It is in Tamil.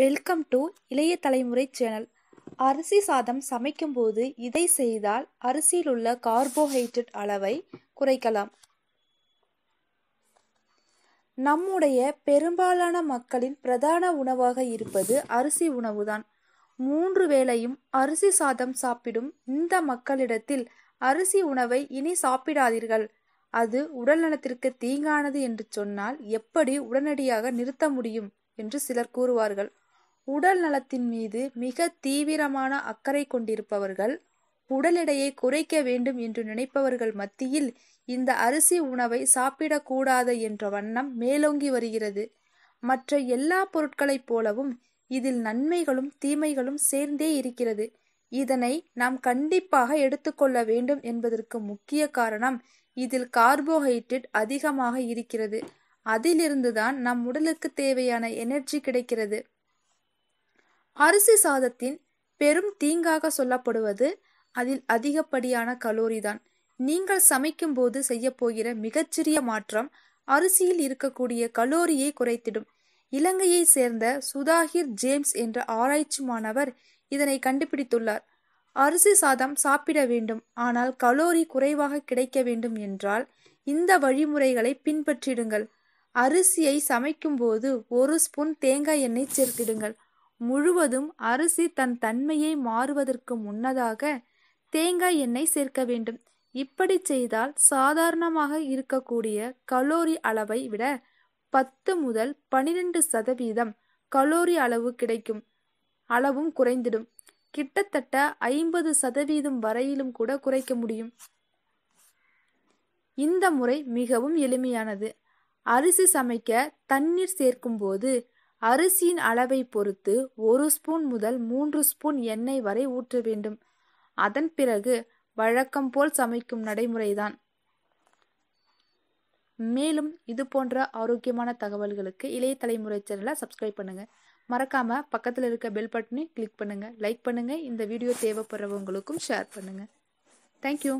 வெல்கம் டு இளைய தலைமுறை சேனல் அரிசி சாதம் சமைக்கும்போது இதை செய்தால் அரிசியில் உள்ள கார்போஹைட்ரேட் அளவை குறைக்கலாம் நம்முடைய பெரும்பாலான மக்களின் பிரதான உணவாக இருப்பது அரிசி உணவுதான் மூன்று வேளையும் அரிசி சாதம் சாப்பிடும் இந்த மக்களிடத்தில் அரிசி உணவை இனி சாப்பிடாதீர்கள் அது உடல் நலத்திற்கு தீங்கானது என்று சொன்னால் எப்படி உடனடியாக நிறுத்த முடியும் என்று சிலர் கூறுவார்கள் உடல் நலத்தின் மீது மிக தீவிரமான அக்கறை கொண்டிருப்பவர்கள் உடல் எடையை குறைக்க வேண்டும் என்று நினைப்பவர்கள் மத்தியில் இந்த அரிசி உணவை சாப்பிடக்கூடாது என்ற வண்ணம் மேலோங்கி வருகிறது மற்ற எல்லா பொருட்களைப் போலவும் இதில் நன்மைகளும் தீமைகளும் சேர்ந்தே இருக்கிறது இதனை நாம் கண்டிப்பாக எடுத்துக்கொள்ள வேண்டும் என்பதற்கு முக்கிய காரணம் இதில் கார்போஹைட்ரேட் அதிகமாக இருக்கிறது அதிலிருந்துதான் நம் உடலுக்கு தேவையான எனர்ஜி கிடைக்கிறது அரிசி சாதத்தின் பெரும் தீங்காக சொல்லப்படுவது அதில் அதிகப்படியான கலோரி தான் நீங்கள் சமைக்கும் போது செய்யப்போகிற மிகச்சிறிய மாற்றம் அரிசியில் இருக்கக்கூடிய கலோரியை குறைத்திடும் இலங்கையை சேர்ந்த சுதாகிர் ஜேம்ஸ் என்ற ஆராய்ச்சி மாணவர் இதனை கண்டுபிடித்துள்ளார் அரிசி சாதம் சாப்பிட வேண்டும் ஆனால் கலோரி குறைவாக கிடைக்க வேண்டும் என்றால் இந்த வழிமுறைகளை பின்பற்றிடுங்கள் அரிசியை சமைக்கும்போது ஒரு ஸ்பூன் தேங்காய் எண்ணெய் சேர்த்திடுங்கள் முழுவதும் அரிசி தன் தன்மையை மாறுவதற்கு முன்னதாக தேங்காய் எண்ணெய் சேர்க்க வேண்டும் இப்படி செய்தால் சாதாரணமாக இருக்கக்கூடிய கலோரி அளவை விட பத்து முதல் பனிரெண்டு சதவீதம் கலோரி அளவு கிடைக்கும் அளவும் குறைந்திடும் கிட்டத்தட்ட ஐம்பது சதவீதம் வரையிலும் கூட குறைக்க முடியும் இந்த முறை மிகவும் எளிமையானது அரிசி சமைக்க தண்ணீர் சேர்க்கும்போது அரிசியின் அளவை பொறுத்து ஒரு ஸ்பூன் முதல் மூன்று ஸ்பூன் எண்ணெய் வரை ஊற்ற வேண்டும் அதன் பிறகு வழக்கம் போல் சமைக்கும் நடைமுறைதான் மேலும் இது போன்ற ஆரோக்கியமான தகவல்களுக்கு இளைய தலைமுறை சேனலை சப்ஸ்கிரைப் பண்ணுங்க மறக்காம பக்கத்தில் இருக்க பெல் பட்டனையும் கிளிக் பண்ணுங்க லைக் பண்ணுங்க இந்த வீடியோ தேவைப்படுறவங்களுக்கும் ஷேர் பண்ணுங்க தேங்க்யூ